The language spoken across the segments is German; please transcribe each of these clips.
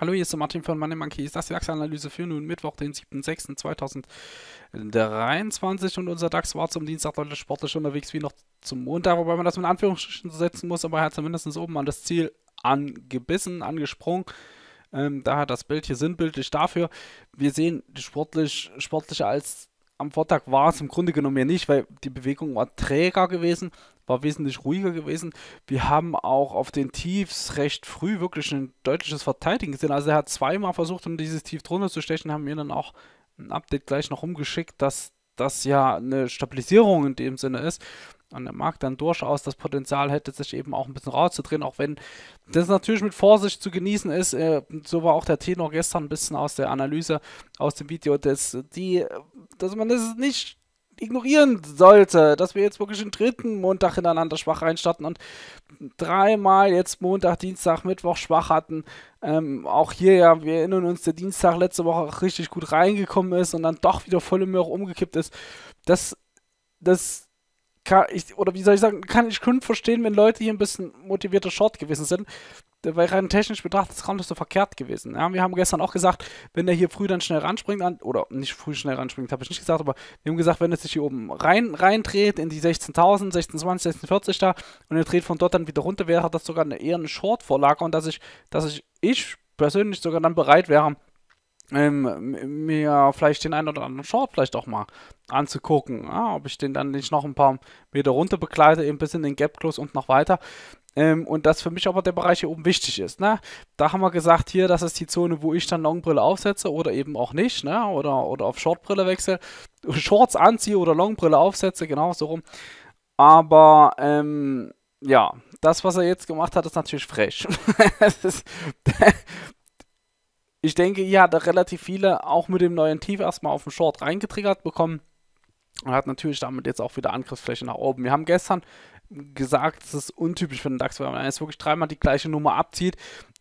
Hallo, hier ist der Martin von Money Monkey. Ist die DAX-Analyse für nun Mittwoch, den 7.06.2023 und unser DAX war zum Dienstag deutlich sportlich unterwegs wie noch zum Montag, wobei man das mit Anführungsstrichen setzen muss, aber er hat zumindest oben an das Ziel angebissen, angesprungen. Ähm, daher das Bild hier sinnbildlich dafür. Wir sehen die sportlich, sportlicher als am Vortag war es im Grunde genommen ja nicht, weil die Bewegung war träger gewesen, war wesentlich ruhiger gewesen. Wir haben auch auf den Tiefs recht früh wirklich ein deutliches Verteidigen gesehen. Also er hat zweimal versucht, um dieses Tief drunter zu stechen, haben mir dann auch ein Update gleich noch umgeschickt, dass das ja eine Stabilisierung in dem Sinne ist an dem Markt dann durchaus das Potenzial hätte, sich eben auch ein bisschen rauszudrehen, auch wenn das natürlich mit Vorsicht zu genießen ist. Äh, so war auch der Tenor gestern ein bisschen aus der Analyse, aus dem Video, dass, die, dass man das nicht ignorieren sollte, dass wir jetzt wirklich den dritten Montag hintereinander schwach reinstarten und dreimal jetzt Montag, Dienstag, Mittwoch schwach hatten. Ähm, auch hier ja, wir erinnern uns, der Dienstag letzte Woche richtig gut reingekommen ist und dann doch wieder volle Möhre umgekippt ist. Das, das kann, ich, oder wie soll ich sagen, kann ich schon verstehen, wenn Leute hier ein bisschen motivierter Short gewesen sind. Weil rein technisch betrachtet ist kaum nicht so verkehrt gewesen. Ja, wir haben gestern auch gesagt, wenn der hier früh dann schnell ranspringt, an, oder nicht früh schnell ranspringt, habe ich nicht gesagt, aber wir haben gesagt, wenn er sich hier oben rein reindreht in die 16.000, 16.20, 16.40 da und er dreht von dort dann wieder runter, wäre das sogar eine, eher eine Short-Vorlage und dass ich, dass ich, ich persönlich sogar dann bereit wäre, ähm, mir vielleicht den einen oder anderen Short vielleicht auch mal anzugucken. Ja, ob ich den dann nicht noch ein paar Meter runter begleite, eben bis in den Gap Close und noch weiter. Ähm, und das für mich aber der Bereich hier oben wichtig ist. Ne? Da haben wir gesagt, hier, das ist die Zone, wo ich dann Longbrille aufsetze oder eben auch nicht, ne? oder, oder auf Shortbrille wechsle, Shorts anziehe oder Longbrille aufsetze, genau so rum. Aber ähm, ja, das, was er jetzt gemacht hat, ist natürlich frech. ist, ich denke, ihr hat relativ viele auch mit dem neuen Tief erstmal auf den Short reingetriggert bekommen und hat natürlich damit jetzt auch wieder Angriffsfläche nach oben. Wir haben gestern gesagt, es ist untypisch für den DAX, wenn man jetzt wirklich dreimal die gleiche Nummer abzieht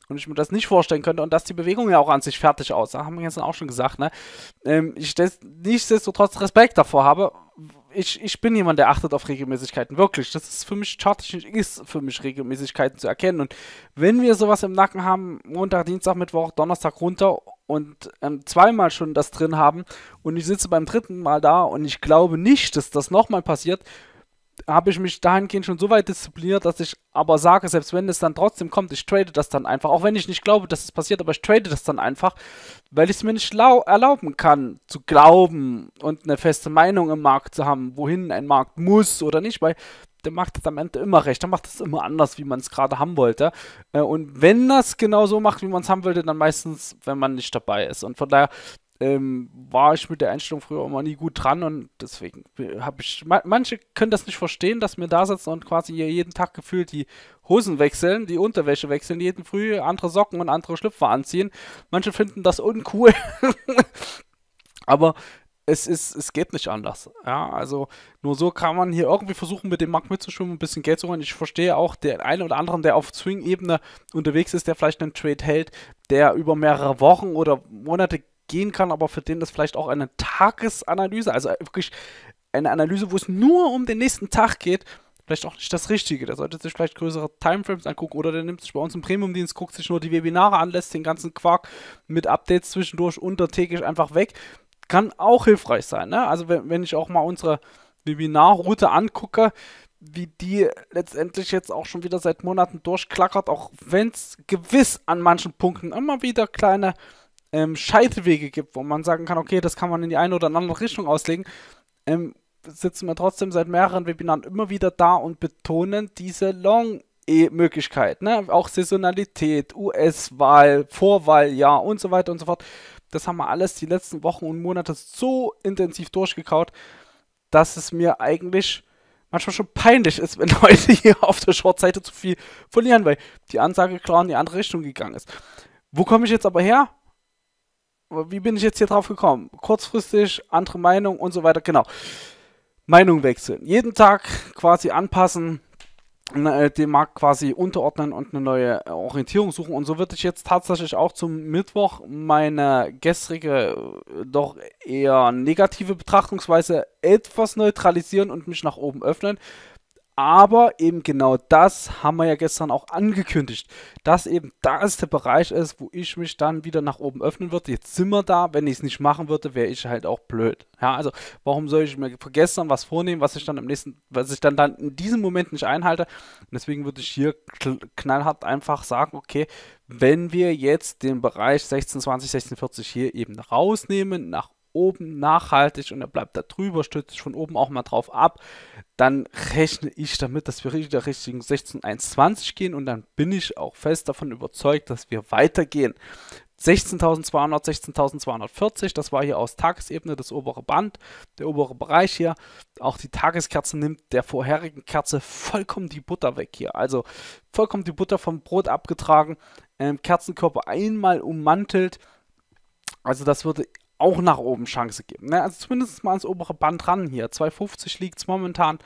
und ich mir das nicht vorstellen könnte und dass die Bewegung ja auch an sich fertig aussah, haben wir gestern auch schon gesagt, ne? Ähm, ich nichtsdestotrotz Respekt davor habe ich, ich bin jemand, der achtet auf Regelmäßigkeiten. Wirklich. Das ist für mich charttechnisch, ist für mich Regelmäßigkeiten zu erkennen. Und wenn wir sowas im Nacken haben, Montag, Dienstag, Mittwoch, Donnerstag runter und ähm, zweimal schon das drin haben und ich sitze beim dritten Mal da und ich glaube nicht, dass das nochmal passiert, habe ich mich dahingehend schon so weit diszipliniert, dass ich aber sage, selbst wenn es dann trotzdem kommt, ich trade das dann einfach. Auch wenn ich nicht glaube, dass es passiert, aber ich trade das dann einfach, weil ich es mir nicht erlauben kann, zu glauben und eine feste Meinung im Markt zu haben, wohin ein Markt muss oder nicht, weil der Markt hat am Ende immer recht, der macht es immer anders, wie man es gerade haben wollte. Äh, und wenn das genau so macht, wie man es haben wollte, dann meistens, wenn man nicht dabei ist. Und von daher ähm, war ich mit der Einstellung früher immer nie gut dran und deswegen habe ich. Ma manche können das nicht verstehen, dass wir da sitzen und quasi jeden Tag gefühlt die Hosen wechseln, die Unterwäsche wechseln, jeden Früh andere Socken und andere Schlüpfer anziehen. Manche finden das uncool. Aber es ist, es geht nicht anders. Ja, also nur so kann man hier irgendwie versuchen, mit dem Markt mitzuschwimmen, ein bisschen Geld zu holen. Ich verstehe auch den einen oder anderen, der auf Swing-Ebene unterwegs ist, der vielleicht einen Trade hält, der über mehrere Wochen oder Monate gehen kann, aber für den das vielleicht auch eine Tagesanalyse, also wirklich eine Analyse, wo es nur um den nächsten Tag geht, vielleicht auch nicht das Richtige. Der sollte sich vielleicht größere Timeframes angucken oder der nimmt sich bei uns im Premium-Dienst, guckt sich nur die Webinare an, lässt den ganzen Quark mit Updates zwischendurch untertäglich einfach weg. Kann auch hilfreich sein. Ne? Also wenn, wenn ich auch mal unsere Webinarroute angucke, wie die letztendlich jetzt auch schon wieder seit Monaten durchklackert, auch wenn es gewiss an manchen Punkten immer wieder kleine ähm, Scheidewege gibt, wo man sagen kann, okay, das kann man in die eine oder andere Richtung auslegen, ähm, sitzen wir trotzdem seit mehreren Webinaren immer wieder da und betonen diese Long- Möglichkeit, ne? auch Saisonalität, US-Wahl, Vorwahljahr und so weiter und so fort. Das haben wir alles die letzten Wochen und Monate so intensiv durchgekaut, dass es mir eigentlich manchmal schon peinlich ist, wenn Leute hier auf der Short-Seite zu viel verlieren, weil die Ansage klar in die andere Richtung gegangen ist. Wo komme ich jetzt aber her? wie bin ich jetzt hier drauf gekommen? Kurzfristig, andere Meinung und so weiter. Genau. Meinung wechseln. Jeden Tag quasi anpassen, ne, äh, den Markt quasi unterordnen und eine neue Orientierung suchen. Und so würde ich jetzt tatsächlich auch zum Mittwoch meine gestrige, äh, doch eher negative Betrachtungsweise etwas neutralisieren und mich nach oben öffnen. Aber eben genau das haben wir ja gestern auch angekündigt, dass eben das der Bereich ist, wo ich mich dann wieder nach oben öffnen würde. Jetzt sind wir da. Wenn ich es nicht machen würde, wäre ich halt auch blöd. Ja, also warum soll ich mir gestern was vornehmen, was ich dann im nächsten, was ich dann, dann in diesem Moment nicht einhalte? Und deswegen würde ich hier knallhart einfach sagen, okay, wenn wir jetzt den Bereich 1620, 1640 hier eben rausnehmen, nach oben nachhaltig und er bleibt da drüber, stützt sich von oben auch mal drauf ab, dann rechne ich damit, dass wir in der richtigen 16.120 gehen und dann bin ich auch fest davon überzeugt, dass wir weitergehen. 16.200, 16.240, das war hier aus Tagesebene das obere Band, der obere Bereich hier. Auch die Tageskerze nimmt der vorherigen Kerze vollkommen die Butter weg hier. Also vollkommen die Butter vom Brot abgetragen, ähm, Kerzenkörper einmal ummantelt. Also das würde auch nach oben Chance geben. Ne? Also zumindest mal ans obere Band ran hier. 250 liegt es momentan.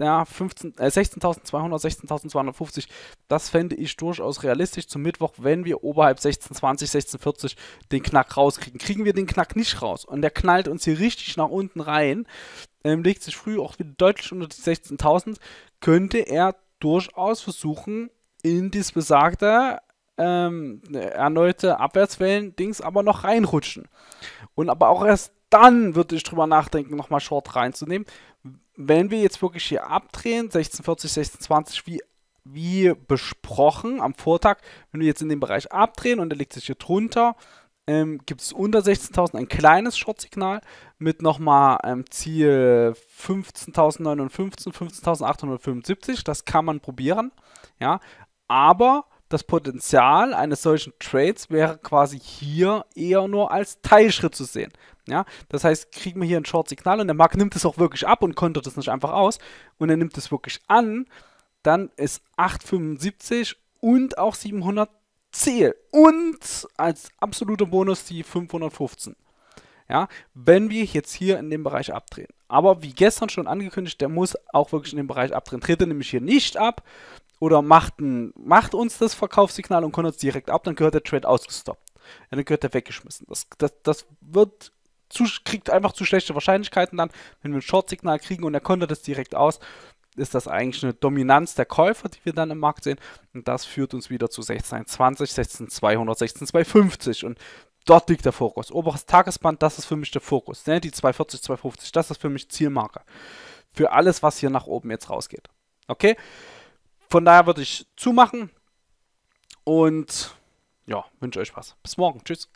Ja, äh, 16.200, 16.250, das fände ich durchaus realistisch zum Mittwoch, wenn wir oberhalb 16.20, 16.40 den Knack rauskriegen. Kriegen wir den Knack nicht raus und der knallt uns hier richtig nach unten rein, ähm, legt sich früh auch wieder deutlich unter die 16.000, könnte er durchaus versuchen, in dies besagte ähm, erneute Abwärtswellen-Dings aber noch reinrutschen. Und aber auch erst dann würde ich drüber nachdenken, nochmal Short reinzunehmen. Wenn wir jetzt wirklich hier abdrehen, 1640, 1620, wie, wie besprochen am Vortag, wenn wir jetzt in den Bereich abdrehen und der liegt sich hier drunter, ähm, gibt es unter 16.000 ein kleines Short-Signal mit nochmal ähm, Ziel 15.915, 15.875. Das kann man probieren, ja. Aber das Potenzial eines solchen Trades wäre quasi hier eher nur als Teilschritt zu sehen. Ja, das heißt, kriegen wir hier ein Short-Signal und der Markt nimmt es auch wirklich ab und kontert es nicht einfach aus und er nimmt es wirklich an, dann ist 875 und auch 700 Ziel und als absoluter Bonus die 515. Ja, wenn wir jetzt hier in dem Bereich abdrehen. Aber wie gestern schon angekündigt, der muss auch wirklich in dem Bereich abdrehen. Dreht er nämlich hier nicht ab, oder macht, ein, macht uns das Verkaufssignal und konnte uns direkt ab, dann gehört der Trade ausgestoppt. Ja, dann gehört der weggeschmissen. Das, das, das wird zu, kriegt einfach zu schlechte Wahrscheinlichkeiten dann, wenn wir ein Short-Signal kriegen und er konnte das direkt aus, ist das eigentlich eine Dominanz der Käufer, die wir dann im Markt sehen. Und das führt uns wieder zu 1620, 16200, 16250. Und dort liegt der Fokus. Oberes Tagesband, das ist für mich der Fokus. Ne? Die 240, 250, das ist für mich Zielmarke. Für alles, was hier nach oben jetzt rausgeht. Okay? Von daher würde ich zumachen und ja, wünsche euch Spaß. Bis morgen. Tschüss.